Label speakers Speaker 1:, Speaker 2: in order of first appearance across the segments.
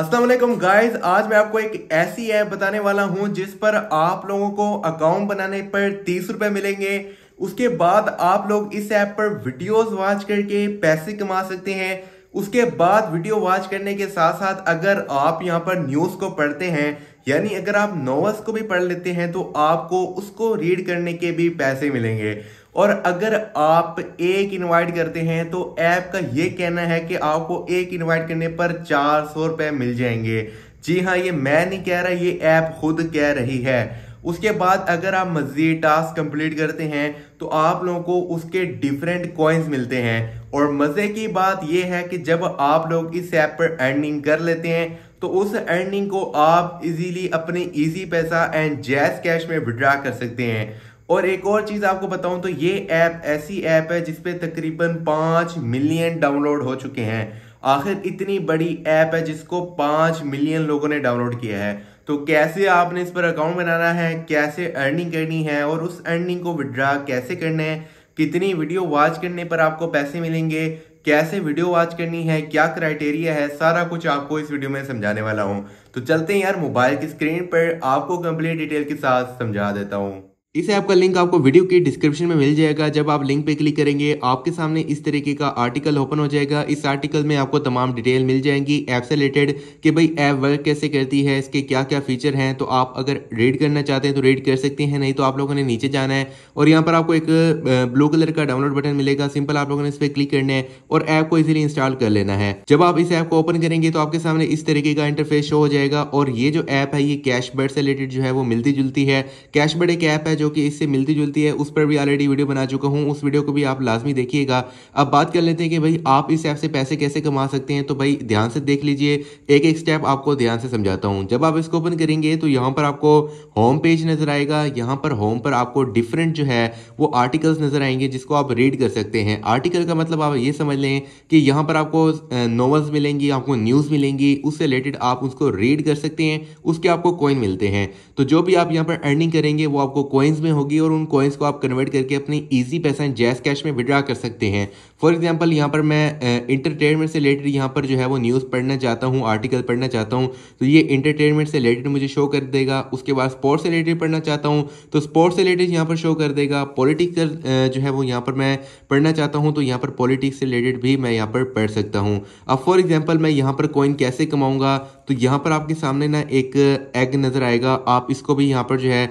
Speaker 1: Aslam guys आज मैं आपको एक ऐसी ऐप बताने वाला हूं जिस पर आप लोगों को अकाउंट बनाने पर तीस रुपए मिलेंगे उसके बाद आप लोग इस ऐप पर वीडियोस वॉच करके पैसे कमा सकते हैं उसके बाद वीडियो वॉच करने के साथ साथ अगर आप यहाँ पर न्यूज़ को पढ़ते हैं यानी अगर आप नॉवल्स को भी पढ़ लेते हैं तो आपको उसको रीड करने के भी पैसे मिलेंगे और अगर आप एक इनवाइट करते हैं तो ऐप का ये कहना है कि आपको एक इनवाइट करने पर चार सौ रुपये मिल जाएंगे जी हाँ ये मैं नहीं कह रहा ये ऐप खुद कह रही है उसके बाद अगर आप मज़ीद टास्क कंप्लीट करते हैं तो आप लोगों को उसके डिफरेंट कॉइन्स मिलते हैं और मज़े की बात यह है कि जब आप लोग इस ऐप पर अर्निंग कर लेते हैं तो उस अर्निंग को आप इजीली अपने easy Easypaisa and JazzCash में विड्रा कर सकते हैं और एक और चीज आपको बताऊं तो ये ऐप ऐसी ऐप है जिसपे तकरीबन पांच मिलियन डाउनलोड हो चुके हैं आखिर इतनी बड़ी ऐप है जिसको पांच मिलियन लोगों ने डाउनलोड किया है तो कैसे आपने इस पर अकाउंट बनाना है कैसे अर्निंग करनी है और उस अर्निंग को विड्रा कैसे करना है कितनी वीडियो वॉच करने पर आपको पैसे मिलेंगे कैसे वीडियो वॉच करनी है क्या क्राइटेरिया है सारा कुछ आपको इस वीडियो में समझाने वाला हूँ तो चलते हैं यार मोबाइल की स्क्रीन पर आपको कंप्लीट डिटेल के साथ समझा देता हूँ इस ऐप का लिंक आपको वीडियो की डिस्क्रिप्शन में मिल जाएगा जब आप लिंक पे क्लिक करेंगे आपके सामने इस तरीके का आर्टिकल ओपन हो जाएगा इस आर्टिकल में आपको तमाम डिटेल मिल जाएंगी ऐप से रिलेटेड कि भाई ऐप वर्क कैसे करती है इसके क्या क्या फीचर हैं तो आप अगर रीड करना चाहते हैं तो रीड कर सकते हैं नहीं तो आप लोगों ने नीचे जाना है और यहाँ पर आपको एक ब्लू कलर का डाउनलोड बटन मिलेगा सिंपल आप लोगों ने इस पर क्लिक करना है और ऐप को इजिली इंस्टॉल कर लेना है जब आप इस ऐप को ओपन करेंगे तो आपके सामने इस तरीके का इंटरफेस शो हो जाएगा और ये जो ऐप है ये कैश से रिलेटेड जो है वो मिलती जुलती है कैश एक ऐप है जो कि इससे मिलती जुलती है उस पर भी ऑलरेडी वीडियो बना चुका हूँ उस वीडियो को भी आप लाजमी देखिएगा अब बात कर लेते हैं कि भाई आप इस ऐप से पैसे कैसे कमा सकते हैं तो भाई ध्यान से देख लीजिए एक एक स्टेप आपको ध्यान से समझाता हूँ जब आप इसको ओपन करेंगे तो यहाँ पर आपको होम पेज नज़र आएगा यहाँ पर होम पर आपको डिफरेंट जो है वो आर्टिकल्स नज़र आएंगे जिसको आप रीड कर सकते हैं आर्टिकल का मतलब आप ये समझ लें कि यहाँ पर आपको नॉवल्स मिलेंगी आपको न्यूज़ मिलेंगी उससे रिलेटेड आप उसको रीड कर सकते हैं उसके आपको कॉइन मिलते हैं तो जो भी आप यहाँ पर अर्निंग करेंगे वो आपको कोइन कॉइन्स में होगी और उन कॉइन्स को आप कन्वर्ट करके अपनी ईजी पैसा जैस कैश में विड्रा कर सकते हैं फॉर एग्जाम्पल यहाँ पर मैं इंटरटेनमेंट से रिलेटेड यहाँ पर जो है वो न्यूज़ पढ़ना चाहता हूँ आर्टिकल पढ़ना चाहता हूँ तो ये इंटरटेनमेंट से रिलेटेड मुझे शो कर देगा उसके बाद स्पोर्ट्स से रिलेटेड पढ़ना चाहता हूँ तो स्पोर्ट्स से रिलेटेड यहाँ पर शो कर देगा पॉलिटिकल जो है वो यहाँ पर मैं पढ़ना चाहता हूँ तो यहाँ पर पॉलिटिक्स से रिलेटेड भी मैं यहाँ पर पढ़ सकता हूँ अब फॉर एग्जाम्पल मैं यहाँ पर कॉइन कैसे कमाऊँगा तो यहाँ पर आपके सामने ना एक एग नज़र आएगा आप इसको भी यहाँ पर जो है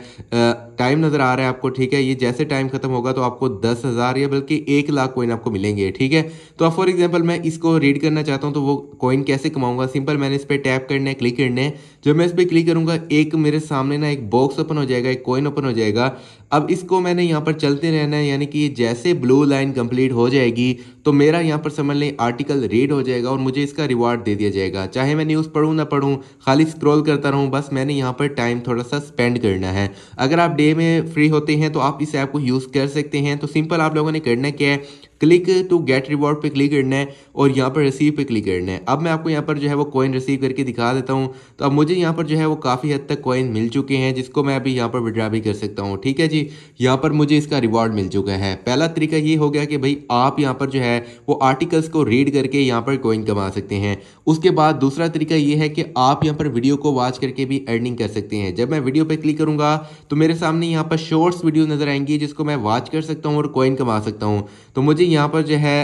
Speaker 1: टाइम नज़र आ रहा है आपको ठीक है ये जैसे टाइम ख़त्म होगा तो आपको दस हज़ार या बल्कि एक लाख कोइन आपको मिलेंगे ठीक है तो फॉर एग्जाम्पल मैं इसको रीड करना चाहता हूँ तो वो कॉइन कैसे कमाऊँगा सिंपल मैंने इस पर टैप करना है क्लिक करना है जब मैं इस पर क्लिक करूँगा एक मेरे सामने ना एक बॉक्स ओपन हो जाएगा एक कॉइन ओपन हो जाएगा अब इसको मैंने यहाँ पर चलते रहना है यानी कि जैसे ब्लू लाइन कंप्लीट हो जाएगी तो मेरा यहाँ पर समझ लें आर्टिकल रीड हो जाएगा और मुझे इसका रिवार्ड दे दिया जाएगा चाहे मैं न्यूज़ पढ़ूँ ना पढ़ूँ खाली स्क्रॉल करता रहूँ बस मैंने यहाँ पर टाइम थोड़ा सा स्पेंड करना है अगर आप डे में फ्री होते हैं तो आप इस ऐप को यूज़ कर सकते हैं तो सिंपल आप लोगों ने करना क्या है क्लिक टू गेट रिवॉर्ड पे क्लिक करना है और यहाँ पर रिसीव पे क्लिक करना है अब मैं आपको यहाँ पर जो है वो कॉइन रिसीव करके दिखा देता हूँ तो अब मुझे यहाँ पर जो है वो काफ़ी हद तक कॉइन मिल चुके हैं जिसको मैं अभी यहाँ पर विड्रा भी कर सकता हूँ ठीक है जी यहाँ पर मुझे इसका रिवॉर्ड मिल चुका है पहला तरीका ये हो गया कि भाई आप यहाँ पर जो है वो आर्टिकल्स को रीड करके यहाँ पर कॉइन कमा सकते हैं उसके बाद दूसरा तरीका ये है कि आप यहाँ पर वीडियो को वॉच करके भी अर्निंग कर सकते हैं जब मैं वीडियो पर क्लिक करूँगा तो मेरे सामने यहाँ पर शॉर्ट्स वीडियो नजर आएंगी जिसको मैं वॉच कर सकता हूँ और कॉइन कमा सकता हूँ तो मुझे यहाँ पर जो है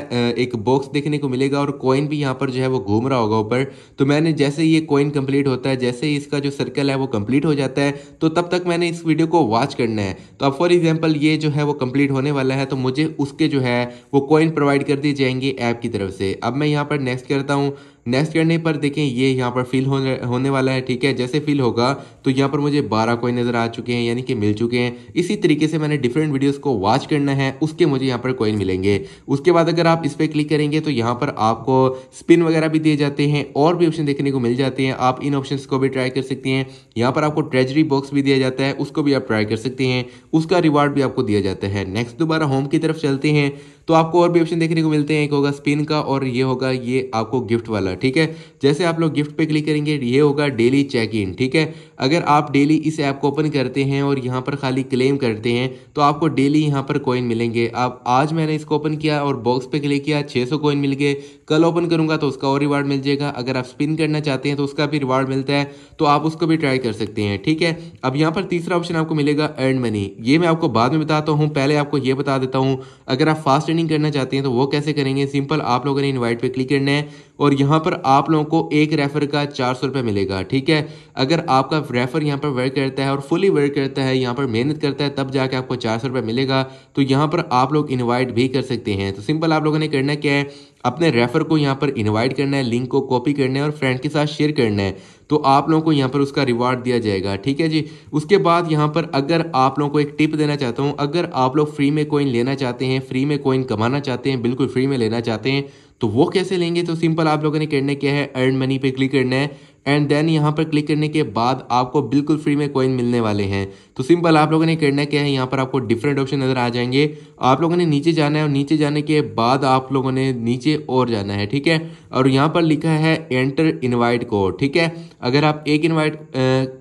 Speaker 1: एक बॉक्स देखने को मिलेगा और कॉइन भी यहाँ पर जो है वो घूम रहा होगा ऊपर तो मैंने जैसे ये कॉइन कंप्लीट होता है जैसे ही इसका जो सर्कल है वो कंप्लीट हो जाता है तो तब तक मैंने इस वीडियो को वॉच करना है तो अब फॉर एग्जाम्पल ये जो है वो कम्प्लीट होने वाला है तो मुझे उसके जो है वो कॉइन प्रोवाइड कर दिए जाएंगे ऐप की तरफ से अब मैं यहाँ पर नेक्स्ट करता हूँ नेक्स्ट करने पर देखें ये यहाँ पर फिल होने होने वाला है ठीक है जैसे फिल होगा तो यहाँ पर मुझे बारह कोइन नज़र आ चुके हैं यानी कि मिल चुके हैं इसी तरीके से मैंने डिफरेंट वीडियोस को वॉच करना है उसके मुझे यहाँ पर कॉइन मिलेंगे उसके बाद अगर आप इस पर क्लिक करेंगे तो यहाँ पर आपको स्पिन वगैरह भी दिए जाते हैं और भी ऑप्शन देखने को मिल जाते हैं आप इन ऑप्शन को भी ट्राई कर सकते हैं यहाँ पर आपको ट्रेजरी बॉक्स भी दिया जाता है उसको भी आप ट्राई कर सकते हैं उसका रिवार्ड भी आपको दिया जाता है नेक्स्ट दोबारा होम की तरफ चलते हैं तो आपको और भी ऑप्शन देखने को मिलते हैं एक होगा स्पिन का और ये होगा ये आपको गिफ्ट वाला ठीक है जैसे आप लोग गिफ्ट पे क्लिक करेंगे ये होगा डेली चेक इन ठीक है अगर आप डेली इस ऐप को ओपन करते हैं और यहाँ पर खाली क्लेम करते हैं तो आपको डेली यहाँ पर कॉइन मिलेंगे आप आज मैंने इसको ओपन किया और बॉक्स पे क्लिक किया 600 सौ कॉइन मिल गए कल ओपन करूंगा तो उसका और रिवार्ड मिल जाएगा अगर आप स्पिन करना चाहते हैं तो उसका भी रिवार्ड मिलता है तो आप उसको भी ट्राई कर सकते हैं ठीक है अब यहाँ पर तीसरा ऑप्शन आपको मिलेगा अर्न मनी ये मैं आपको बाद में बताता हूँ पहले आपको ये बता देता हूँ अगर आप फास्ट रनिंग करना चाहते हैं तो वो कैसे करेंगे सिंपल आप लोगों ने इन्वाइट पर क्लिक करना है और यहाँ पर आप लोगों को एक रेफर का चार सौ रुपये मिलेगा ठीक है अगर आपका रेफर यहाँ पर वर्क करता है और फुली वर्क करता है यहाँ पर मेहनत करता है तब जाके आपको चार सौ रुपये मिलेगा तो यहाँ पर आप लोग इन्वाइट भी कर सकते हैं तो सिंपल आप लोगों ने करना क्या है अपने रेफर को यहाँ पर इनवाइट करना है लिंक को कॉपी करना है और फ्रेंड के साथ शेयर करना है तो आप लोगों को यहाँ पर उसका रिवार्ड दिया जाएगा ठीक है जी उसके बाद यहाँ पर अगर आप लोगों को एक टिप देना चाहता हूँ अगर आप लोग फ्री में कोइन लेना चाहते हैं फ्री में कोइन कमाना चाहते हैं बिल्कुल फ्री में लेना चाहते हैं तो वो कैसे लेंगे तो सिंपल आप लोगों ने करना क्या है अर्न मनी पे क्लिक करना है एंड देन यहाँ पर क्लिक करने के बाद आपको बिल्कुल फ्री में कॉइन मिलने वाले हैं तो सिंपल आप लोगों ने करना क्या है यहाँ पर आपको डिफरेंट ऑप्शन नज़र आ जाएंगे आप लोगों ने नीचे जाना है और नीचे जाने के बाद आप लोगों ने नीचे और जाना है ठीक है और यहाँ पर लिखा है एंटर इनवाइट कोड ठीक है अगर आप एक इनवाइट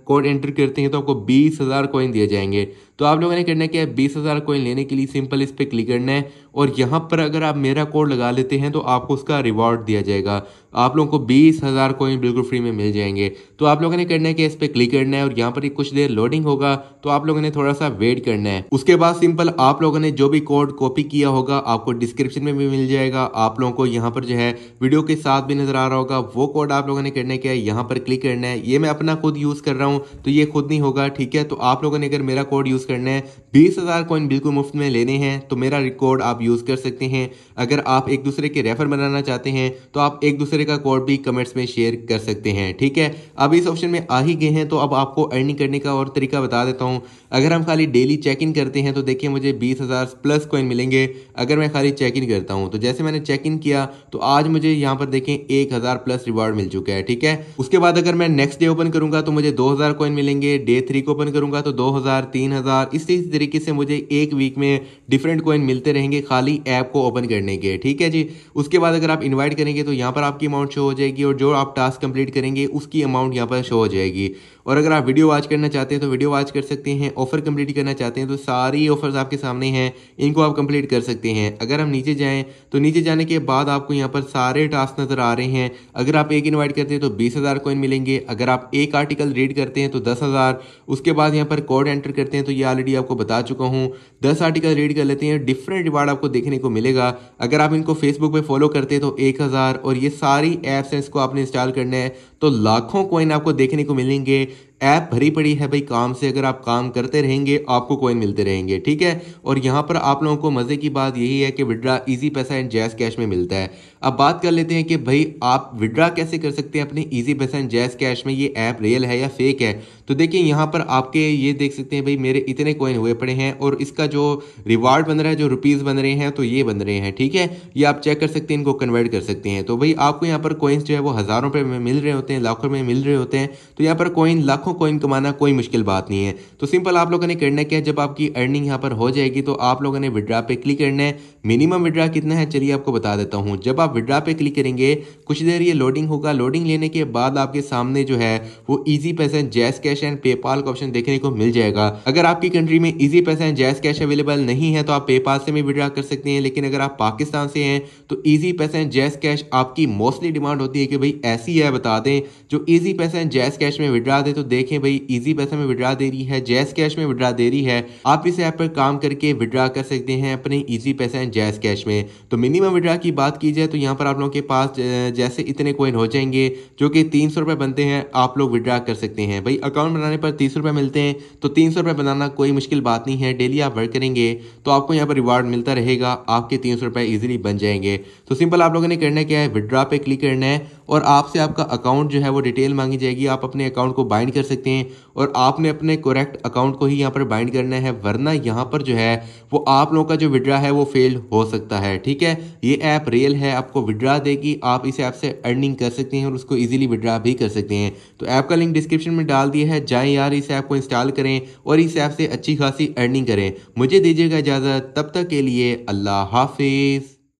Speaker 1: कोड एंटर करते हैं तो आपको बीस हज़ार कोइन दिए जाएंगे तो आप लोगों ने करना क्या है बीस हज़ार कोइन लेने के लिए सिंपल इस पर क्लिक करना है और यहाँ पर अगर आप मेरा कोड लगा लेते हैं तो आपको उसका रिवॉर्ड दिया जाएगा आप लोगों को बीस हज़ार कोइन बिल्कुल फ्री में मिल जाएंगे तो आप लोगों ने करना है कि इस पर क्लिक करना है और यहाँ पर कुछ देर लोडिंग होगा तो आप लोगों ने थोड़ा सा वेट करना है उसके बाद सिंपल आप लोगों ने जो भी कोड कॉपी किया होगा आपको डिस्क्रिप्शन में भी मिल जाएगा आप लोगों को यहाँ पर जो है वीडियो के साथ भी नजर आ रहा होगा वो कोड आप लोगों ने करने के यहाँ पर क्लिक करना है ये मैं अपना खुद यूज कर रहा हूँ तो ये खुद नहीं होगा ठीक है तो आप लोगों ने अगर मेरा कोड यूज करना है बीस हज़ार कॉइन बिल्कुल मुफ्त में लेने हैं तो मेरा रिकॉर्ड आप यूज़ कर सकते हैं अगर आप एक दूसरे के रेफर बनाना चाहते हैं तो आप एक दूसरे का कोड भी कमेंट्स में शेयर कर सकते हैं ठीक है अब इस ऑप्शन में आ ही गए हैं तो अब आपको अर्निंग करने का और तरीका बता देता हूँ अगर हम खाली डेली चेक इन करते हैं तो देखिए मुझे बीस हज़ार प्लस कॉइन मिलेंगे अगर मैं खाली चेक इन करता हूँ तो जैसे मैंने चेक इन किया तो आज मुझे यहाँ पर देखें एक हज़ार प्लस रिवार्ड मिल चुका है ठीक है उसके बाद अगर मैं नेक्स्ट डे ओपन करूँगा तो मुझे दो हज़ार कॉइन मिलेंगे डे थ्री को ओपन करूँगा तो दो हज़ार तीन हज़ार इसी तरीके तरीके से मुझे एक वीक में डिफरेंट कोइन मिलते रहेंगे खाली ऐप को ओपन करने के ठीक है जी उसके बाद अगर आप इन्वाइट करेंगे तो यहाँ पर आपकी अमाउंट शो हो जाएगी और जो आप टास्क कंप्लीट करेंगे उसकी अमाउंट यहाँ पर शो हो जाएगी और अगर आप वीडियो वॉच करना चाहते हैं तो वीडियो वॉच कर सकते हैं ऑफर कंप्लीट करना चाहते हैं तो सारी ऑफर्स आपके सामने हैं इनको आप कंप्लीट कर सकते हैं अगर हम नीचे जाएं तो नीचे जाने के बाद आपको यहाँ पर सारे टास्क नज़र आ रहे हैं अगर आप एक इन्वाइट करते हैं तो बीस हज़ार कोइन मिलेंगे अगर आप एक आर्टिकल रीड करते हैं तो दस हज़ार उसके बाद यहाँ पर कोड एंटर करते हैं तो ये ऑलरेडी आपको बता चुका हूँ दस आर्टिकल रीड कर लेते हैं डिफरेंट रिवार्ड आपको देखने को मिलेगा अगर आप इनको फेसबुक पे फॉलो करते हैं तो एक हज़ार और ये सारी ऐप्स हैं इसको आपने इंस्टॉल करना है तो लाखों कॉइन आपको देखने को मिलेंगे ऐप भरी पड़ी है भाई काम से अगर आप काम करते रहेंगे आपको कॉइन मिलते रहेंगे ठीक है और यहाँ पर आप लोगों को मज़े की बात यही है कि withdraw Easypaisa and JazzCash में मिलता है अब बात कर लेते हैं कि भाई आप विड्रा कैसे कर सकते हैं अपने easy Easypaisa and JazzCash में ये ऐप रियल है या फेक है तो देखिए यहाँ पर आपके ये देख सकते हैं भाई मेरे इतने कॉइन हुए पड़े हैं और इसका जो रिवार्ड बन रहा है जो रुपीज़ बन रहे हैं तो ये बन रहे हैं ठीक है ये आप चेक कर सकते हैं इनको कन्वर्ट कर सकते हैं तो भाई आपको यहाँ पर कॉइन्स जो है वो हज़ारों रुपये में मिल रहे होते हैं हैं लाखों में मिल रहे होते हैं तो यहाँ पर कोइन लाखों कोइन कमाना कोई मुश्किल बात नहीं है तो सिंपल आप लोगों ने करना क्या है जब आपकी अर्निंग यहाँ पर हो जाएगी तो आप लोगों ने विड्रा पे क्लिक करना है मिनिमम विड्रा कितना है चलिए आपको बता देता हूँ जब आप विड्रा पे क्लिक करेंगे कुछ देर ये लोडिंग होगा लोडिंग लेने के बाद आपके सामने जो है वो Easypaisa JazzCash and PayPal का ऑप्शन देखने को मिल जाएगा अगर आपकी कंट्री में ईजी पैसे जैस कैश अवेलेबल नहीं है तो आप पेपाल से भी विड्रा कर सकते हैं लेकिन अगर आप पाकिस्तान से हैं तो ईजी पैसे जैस कैश आपकी मोस्टली डिमांड होती है कि भाई ऐसी है बता दें करें जो ईजी पैसा है जैस कैश में विड्रा दे तो देखें भाई ईजी पैसा में विड्रा दे रही है जैस कैश में विड्रा दे रही है आप इस ऐप पर काम करके विड्रा कर सकते हैं अपने ईजी पैसा एंड जैस कैश में तो मिनिमम विड्रा की बात की जाए तो यहाँ पर आप लोगों के पास जैसे इतने कोइन हो जाएंगे जो कि तीन सौ रुपये बनते हैं आप लोग विड्रा कर सकते हैं भाई अकाउंट बनाने पर तीस रुपये मिलते हैं तो तीन सौ रुपये बनाना कोई मुश्किल बात नहीं है डेली आप वर्क करेंगे तो आपको यहाँ पर रिवार्ड मिलता रहेगा आपके तीन सौ रुपये ईजिली बन जाएंगे तो सिंपल आप लोगों ने करना क्या है विड्रा पे क्लिक करना है और आपसे आपका अकाउंट जो है वो डिटेल मांगी जाएगी आप अपने अकाउंट को बाइंड कर सकते हैं और आपने अपने करेक्ट अकाउंट को ही यहाँ पर बाइंड करना है वरना यहाँ पर जो है वो आप लोगों का जो विड्रा है वो फेल हो सकता है ठीक है ये ऐप रियल है आपको विड्रा देगी आप इस ऐप से अर्निंग कर सकते हैं और उसको ईजिली विड्रा भी कर सकते हैं तो ऐप का लिंक डिस्क्रिप्शन में डाल दिया है जाएँ यार इस ऐप को इंस्टॉल करें और इस ऐप से अच्छी खासी अर्निंग करें मुझे दीजिएगा इजाज़त तब तक के लिए अल्लाह हाफिज़